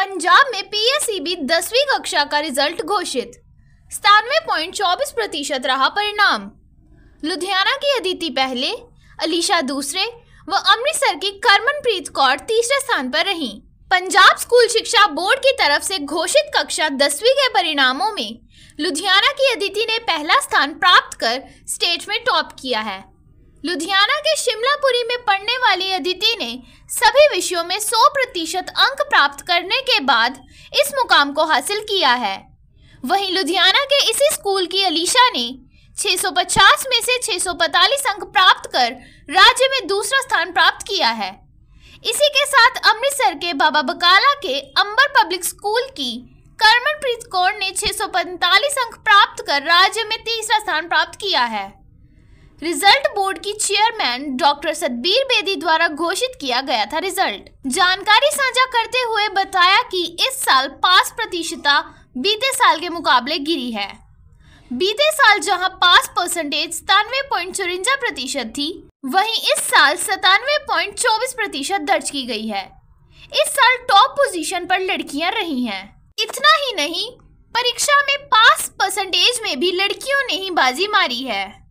पंजाब में पीएसईबी e दसवीं कक्षा का रिजल्ट घोषित सतानवे पॉइंट चौबीस प्रतिशत रहा परिणाम लुधियाना की अदिति पहले अलीशा दूसरे व अमृतसर की करमनप्रीत कौर तीसरे स्थान पर रहीं पंजाब स्कूल शिक्षा बोर्ड की तरफ से घोषित कक्षा दसवीं के परिणामों में लुधियाना की अदिति ने पहला स्थान प्राप्त कर स्टेट में टॉप किया है लुधियाना के शिमलापुरी में पढ़ने वाली अदिति ने सभी विषयों में 100 प्रतिशत अंक प्राप्त करने के बाद इस मुकाम को हासिल किया है वहीं लुधियाना के इसी स्कूल की अलीशा ने 650 में से 645 अंक प्राप्त कर राज्य में दूसरा स्थान प्राप्त किया है इसी के साथ अमृतसर के बाबा बकाला के अंबर पब्लिक स्कूल की करमनप्रीत कौर ने छः अंक प्राप्त कर राज्य में तीसरा स्थान प्राप्त किया है रिजल्ट बोर्ड की चेयरमैन डॉक्टर सतबीर बेदी द्वारा घोषित किया गया था रिजल्ट जानकारी साझा करते हुए बताया कि इस साल पास प्रतिशतता बीते साल के मुकाबले गिरी है बीते साल जहां पास परसेंटेज सतानवे पॉइंट चौरंजा प्रतिशत थी वहीं इस साल सतानवे पॉइंट चौबीस प्रतिशत दर्ज की गई है इस साल टॉप पोजीशन पर लड़कियां रही हैं इतना ही नहीं परीक्षा में पास परसेंटेज में भी लड़कियों ने ही बाजी मारी है